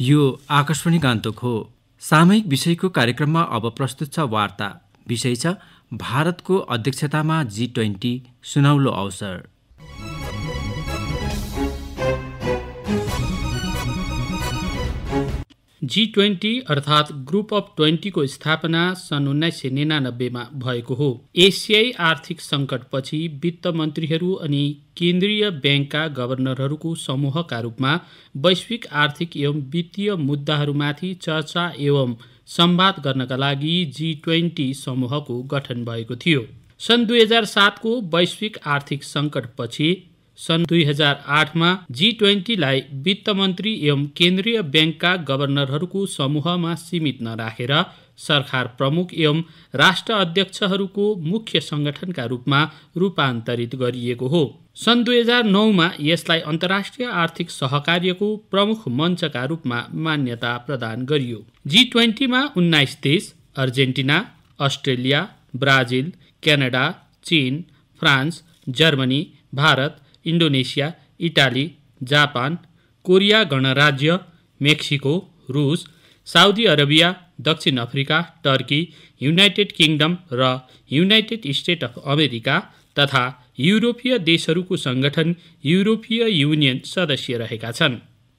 यो आकाशवाणी गान्तोक हो सामयिक विषयको कार्यक्रममा अब प्रस्तुत छ वार्ता विषय छ भारतको अध्यक्षतामा जी ट्वेन्टी सुनौलो अवसर जी ट्वेन्टी अर्थात् ग्रुप अफ ट्वेन्टीको स्थापना सन् उन्नाइस सय निनानब्बेमा भएको हो एसियाई आर्थिक सङ्कटपछि वित्त मन्त्रीहरू अनि केन्द्रीय ब्याङ्कका गभर्नरहरूको समूहका रूपमा वैश्विक आर्थिक एवं वित्तीय मुद्दाहरूमाथि चर्चा एवं सम्वाद गर्नका लागि जी ट्वेन्टी समूहको गठन भएको थियो सन् दुई हजार सातको वैश्विक आर्थिक सङ्कटपछि सन् दुई हजार आठमा जी ट्वेन्टीलाई वित्त मन्त्री एवं केन्द्रीय ब्याङ्कका गभर्नरहरूको समूहमा सीमित नराखेर सरकार प्रमुख एवं राष्ट्र अध्यक्षहरूको मुख्य सङ्गठनका रूपमा रूपान्तरित गरिएको हो सन् दुई हजार नौमा यसलाई अन्तर्राष्ट्रिय आर्थिक सहकार्यको प्रमुख मञ्चका रूपमा मान्यता प्रदान गरियो जी ट्वेन्टीमा उन्नाइस देश अर्जेन्टिना अस्ट्रेलिया ब्राजिल क्यानाडा चीन France Germany Bharat Indonesia Italy Japan Korea गणराज्य मेक्सिको रुस साउदी अरेबिया दक्षिण अफ्रिका टर्की युनाइटेड किङडम र युनाइटेड स्टेट अफ अमेरिका तथा युरोपीय देशहरूको सङ्गठन युरोपीय युनियन सदस्य रहेका छन्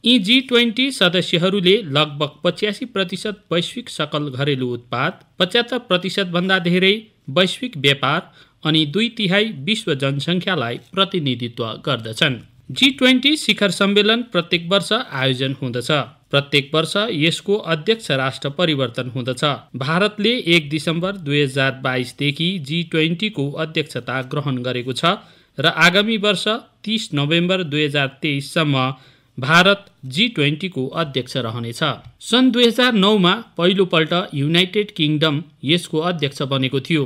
यी जी ट्वेन्टी सदस्यहरूले लगभग पच्यासी प्रतिशत वैश्विक सकल घरेलु उत्पाद पचहत्तर प्रतिशतभन्दा धेरै वैश्विक व्यापार अनि दुई तिहाई विश्व जनसङ्ख्यालाई प्रतिनिधित्व गर्दछन् जी ट्वेन्टी शिखर सम्मेलन प्रत्येक वर्ष आयोजन हुँदछ प्रत्येक वर्ष यसको अध्यक्ष राष्ट्र परिवर्तन हुँदछ भारतले एक दिसम्बर दुई हजार बाइसदेखि जी ट्वेन्टीको अध्यक्षता ग्रहण गरेको छ र आगामी वर्ष तिस नोभेम्बर दुई हजार तेइससम्म भारत जी ट्वेन्टीको अध्यक्ष रहनेछ सन् दुई हजार नौमा पहिलोपल्ट युनाइटेड किङडम यसको अध्यक्ष बनेको थियो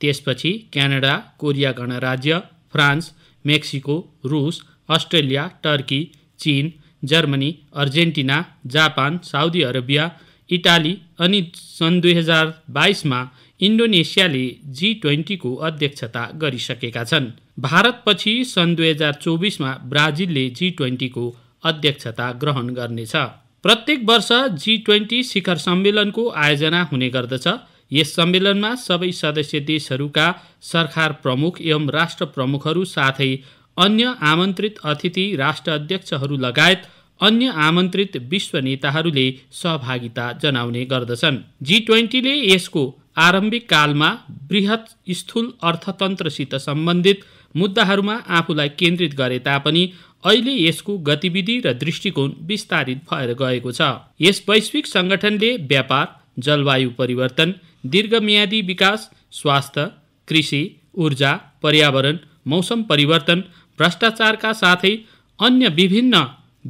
त्यसपछि क्यानाडा कोरिया गणराज्य फ्रान्स मेक्सिको रुस अस्ट्रेलिया टर्की चीन Germany Argentina Japan Saudi Arabia Italy अनि सन् दुई हजार बाइसमा इन्डोनेसियाले जी ट्वेन्टीको अध्यक्षता गरिसकेका छन् भारतपछि सन् दुई हजार चौबिसमा ब्राजिलले जी ट्वेन्टीको अध्यक्षता ग्रहण गर्नेछ प्रत्येक वर्ष जी ट्वेन्टी शिखर सम्मेलनको आयोजना हुने गर्दछ यस सम्मेलनमा सबै सदस्य देशहरूका सरकार प्रमुख एवं राष्ट्र प्रमुखहरू साथै अन्य आमन्त्रित अतिथि राष्ट्र अध्यक्षहरू लगायत अन्य आमन्त्रित विश्व नेताहरूले सहभागिता जनाउने गर्दछन् जी ट्वेन्टीले यसको आरम्भिक कालमा वृहत स्थूल अर्थतन्त्रसित सम्बन्धित मुद्दाहरूमा आफूलाई केन्द्रित गरे तापनि अहिले यसको गतिविधि र दृष्टिकोण विस्तारित भएर गएको छ यस वैश्विक सङ्गठनले व्यापार जलवायु परिवर्तन दीर्घमियादी विकास स्वास्थ्य कृषि ऊर्जा पर्यावरण मौसम परिवर्तन भ्रष्टाचारका साथै अन्य विभिन्न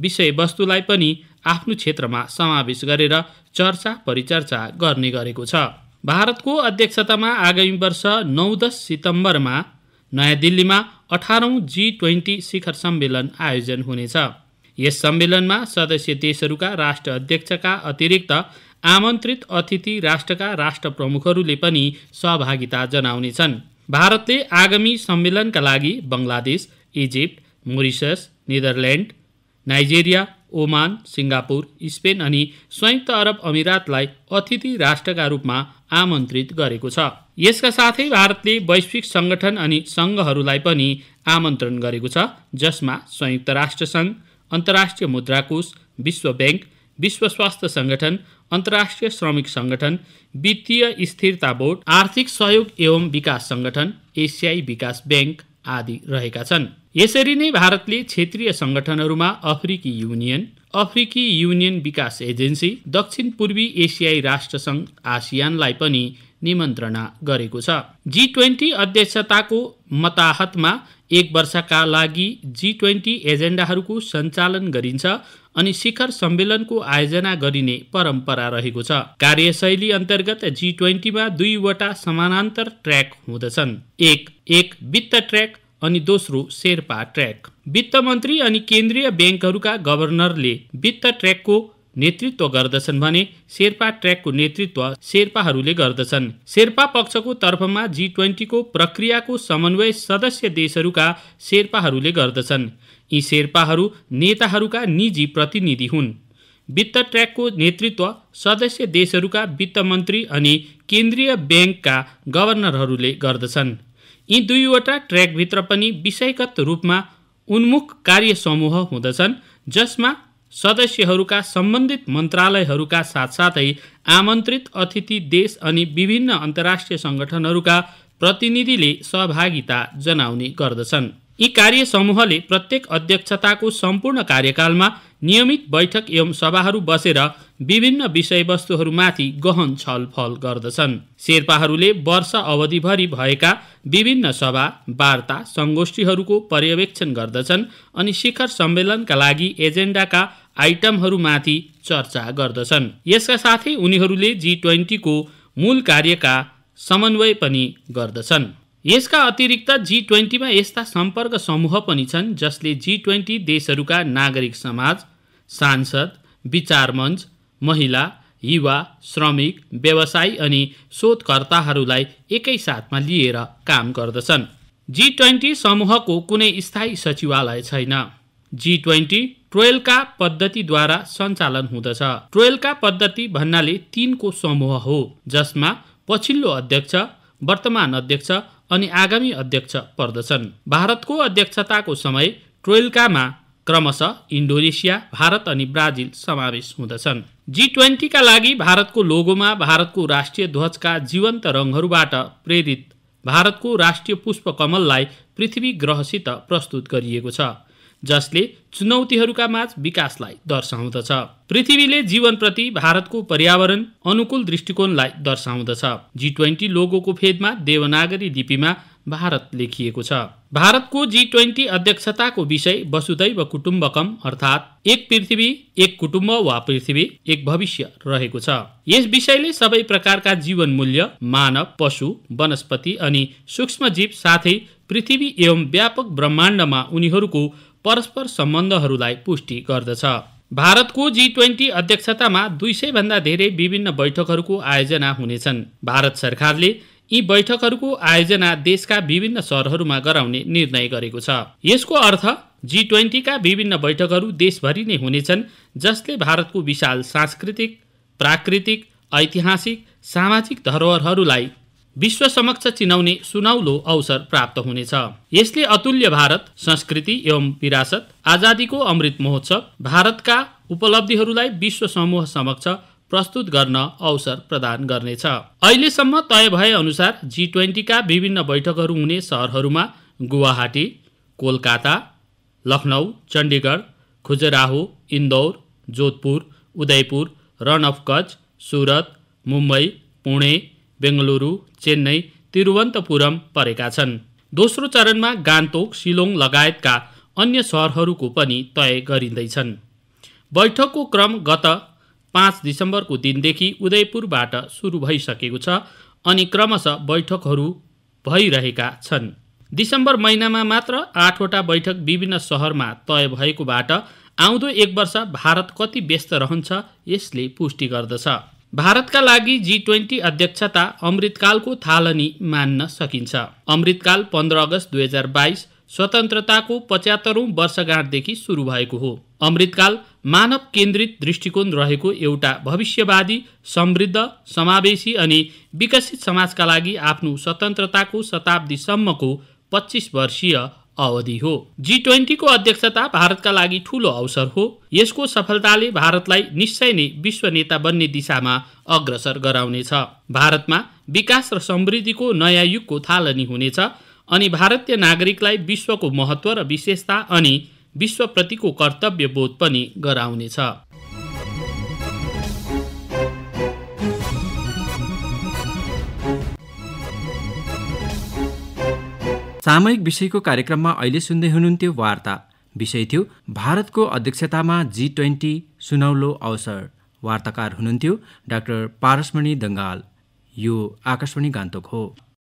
विषयवस्तुलाई पनि आफ्नो क्षेत्रमा समावेश गरेर चर्चा परिचर्चा गर्ने गरेको छ भारतको अध्यक्षतामा आगामी वर्ष नौ दस सितम्बरमा नयाँ दिल्लीमा अठारौँ जी ट्वेन्टी शिखर सम्मेलन आयोजन हुनेछ यस सम्मेलनमा सदस्य देशहरूका राष्ट्र अध्यक्षका अतिरिक्त आमन्त्रित अतिथि राष्ट्रका राष्ट्र प्रमुखहरूले पनि सहभागिता जनाउनेछन् भारतले आगामी सम्मेलनका लागि Bangladesh Egypt Mauritius Netherland Nigeria Oman Singapore Spain अनि संयुक्त अरब अमिरातलाई अतिथि राष्ट्रका रूपमा आमन्त्रित गरेको छ यसका साथै भारतले वैश्विक सङ्गठन अनि सङ्घहरूलाई पनि आमन्त्रण गरेको छ जसमा संयुक्त राष्ट्रसङ्घ अन्तर्राष्ट्रिय मुद्राकोष विश्व ब्याङ्क विश्व स्वास्थ्य सङ्गठन अन्तर्राष्ट्रिय श्रमिक सङ्गठन वित्तीय स्थिरता बोर्ड आर्थिक सहयोग एवं विकास सङ्गठन एसियाई विकास ब्याङ्क आदि रहेका छन् यसरी नै भारतले क्षेत्रीय सङ्गठनहरूमा अफ्रिकी युनियन अफ्रिकी युनियन विकास एजेन्सी दक्षिण पूर्वी एसियाई राष्ट्रसङ्घ आसियानलाई पनि निमन्त्रणा गरेको छ जी ट्वेन्टी अध्यक्षताको मताहतमा एक वर्षका लागि जी ट्वेन्टी एजेन्डाहरूको सञ्चालन गरिन्छ अनि शिखर सम्मेलनको आयोजना गरिने परम्परा रहेको छ कार्यशैली अन्तर्गत जी ट्वेन्टीमा दुईवटा समानान्तर ट्र्याक हुँदछन् एक एक वित्त ट्र्याक अनि दोस्रो शेर्पा ट्र्याक वित्त मन्त्री अनि केन्द्रीय ब्याङ्कहरूका गभर्नरले वित्त ट्र्याकको नेतृत्व गर्दछन् भने शेर्पा ट्र्याकको नेतृत्व शेर्पाहरूले गर्दछन् शेर्पा पक्षको तर्फमा जी ट्वेन्टीको प्रक्रियाको समन्वय सदस्य देशहरूका शेर्पाहरूले गर्दछन् यी शेर्पाहरू नेताहरूका निजी प्रतिनिधि हुन् वित्त ट्र्याकको नेतृत्व सदस्य देशहरूका वित्त मन्त्री अनि केन्द्रीय ब्याङ्कका गभर्नरहरूले गर्दछन् यी दुईवटा ट्र्याकभित्र पनि विषयगत रूपमा उन्मुख कार्य समूह हुँदछन् जसमा सदस्यहरूका सम्बन्धित मन्त्रालयहरूका साथसाथै आमन्त्रित अतिथि देश अनि विभिन्न अन्तर्राष्ट्रिय सङ्गठनहरूका प्रतिनिधिले सहभागिता जनाउने गर्दछन् यी कार्य समूहले प्रत्येक अध्यक्षताको सम्पूर्ण कार्यकालमा नियमित बैठक एवं सभाहरू बसेर विभिन्न विषयवस्तुहरूमाथि गहन छलफल गर्दछन् शेर्पाहरूले वर्ष अवधिभरि भएका विभिन्न सभा वार्ता सङ्गोष्ठीहरूको पर्यवेक्षण गर्दछन् अनि शिखर सम्मेलनका लागि एजेन्डाका आइटमहरूमाथि चर्चा गर्दछन् यसका साथै उनीहरूले जी ट्वेन्टीको मूल कार्यका समन्वय पनि गर्दछन् यसका अतिरिक्त जी ट्वेन्टीमा यस्ता सम्पर्क समूह पनि छन् जसले जी ट्वेन्टी देशहरूका नागरिक समाज सांसद विचारमञ्च महिला युवा श्रमिक व्यवसायी अनि शोधकर्ताहरूलाई एकैसाथमा लिएर काम गर्दछन् जी ट्वेन्टी समूहको कुनै स्थायी सचिवालय छैन जी ट्वेन्टी ट्रोयलका पद्धतिद्वारा सञ्चालन हुँदछ ट्रोयलका पद्धति भन्नाले तिनको समूह हो जसमा पछिल्लो अध्यक्ष वर्तमान अध्यक्ष अनि आगामी अध्यक्ष पर्दछन् भारतको अध्यक्षताको समय ट्रोयलकामा क्रमशः इन्डोनेसिया भारत अनि ब्राजिल समावेश हुँदछन् जी ट्वेन्टीका लागि भारतको लोगोमा भारतको राष्ट्रिय ध्वजका जीवन्त रङहरूबाट प्रेरित भारतको राष्ट्रिय पुष्पकमललाई पृथ्वी ग्रहसित प्रस्तुत गरिएको छ जसले चुनौतीहरूका माझ विकासलाई दर्शाउँदछ पृथ्वीले जीवनप्रति भारतको पर्यावरण अनुकूल दृष्टिकोणलाई दर्शाउँदछ जी ट्वेन्टी लोगोको फेदमा देवनागरी लिपिमा भारत लेखिएको छ भारतको जी ट्वेन्टी अध्यक्षताको विषय वसुधैव कुटुम्बकम अर्थात् एक पृथ्वी एक कुटुम्ब वा पृथ्वी एक भविष्य रहेको छ यस विषयले सबै प्रकारका जीवन मूल्य मानव पशु वनस्पति अनि सूक्ष्म जीव साथै पृथ्वी एवं व्यापक ब्रह्माण्डमा उनीहरूको परस्पर सम्बन्धहरूलाई पुष्टि गर्दछ भारतको जी ट्वेन्टी अध्यक्षतामा दुई भन्दा धेरै विभिन्न बैठकहरूको आयोजना हुनेछन् भारत सरकारले यी बैठकहरूको आयोजना देशका विभिन्न सहरहरूमा गराउने निर्णय गरेको छ यसको अर्थ जी ट्वेन्टीका विभिन्न बैठकहरू देशभरि नै हुनेछन् जसले भारतको विशाल सांस्कृतिक प्राकृतिक ऐतिहासिक सामाजिक धरोहरहरूलाई विश्व समक्ष चिनाउने सुनौलो अवसर प्राप्त हुनेछ यसले अतुल्य भारत संस्कृति एवं विरासत आजादीको अमृत महोत्सव भारतका उपलब्धिहरूलाई विश्व समूह समक्ष प्रस्तुत गर्न अवसर प्रदान गर्नेछ अहिलेसम्म तय भए अनुसार जी ट्वेन्टीका विभिन्न बैठकहरू हुने सहरहरूमा गुवाहाटी कोलकाता लखनऊ चण्डीगढ खुजराहो इन्दौर जोधपुर उदयपुर रन अफ कच सुरत मुम्बई पुणे बेङ्गलुरू चेन्नई तिरुवन्तपुरम परेका छन् दोस्रो चरणमा गान्तोक सिलोङ लगायतका अन्य सहरहरूको पनि तय गरिँदैछन् बैठकको क्रम गत पाँच दिसम्बरको दिनदेखि उदयपुरबाट सुरु भइसकेको छ अनि क्रमशः बैठकहरू भइरहेका छन् दिसम्बर महिनामा मात्र आठवटा बैठक विभिन्न सहरमा तय भएकोबाट आउँदो एक वर्ष भारत कति व्यस्त रहन्छ यसले पुष्टि गर्दछ भारतका लागि जी ट्वेन्टी अध्यक्षता अमृतकालको थालनी मान्न सकिन्छ अमृतकाल पन्ध्र अगस्त दुई हजार बाइस स्वतन्त्रताको पचहत्तरौँ वर्षगाँठदेखि सुरु भएको हो अमृतकाल मानव केन्द्रित दृष्टिकोण रहेको एउटा भविष्यवादी समृद्ध समावेशी अनि विकसित समाजका लागि आफ्नो स्वतन्त्रताको शताब्दीसम्मको पच्चिस वर्षीय अवधि हो जी ट्वेन्टीको अध्यक्षता भारतका लागि ठूलो अवसर हो यसको सफलताले भारतलाई निश्चय नै विश्व नेता बन्ने दिशामा अग्रसर गराउनेछ भारतमा विकास र समृद्धिको नयाँ युगको थालनी हुनेछ अनि भारतीय नागरिकलाई विश्वको महत्त्व र विशेषता अनि विश्वप्रतिको कर्तव्य बोध पनि गराउनेछ सामयिक विषयको कार्यक्रममा अहिले सुन्दै हुनुहुन्थ्यो वार्ता विषय थियो भारतको अध्यक्षतामा जी ट्वेन्टी सुनौलो अवसर वार्ताकार हुनुहुन्थ्यो डाक्टर पारसमणि दङ्गाल यो आकाशवाणी गान्तोक हो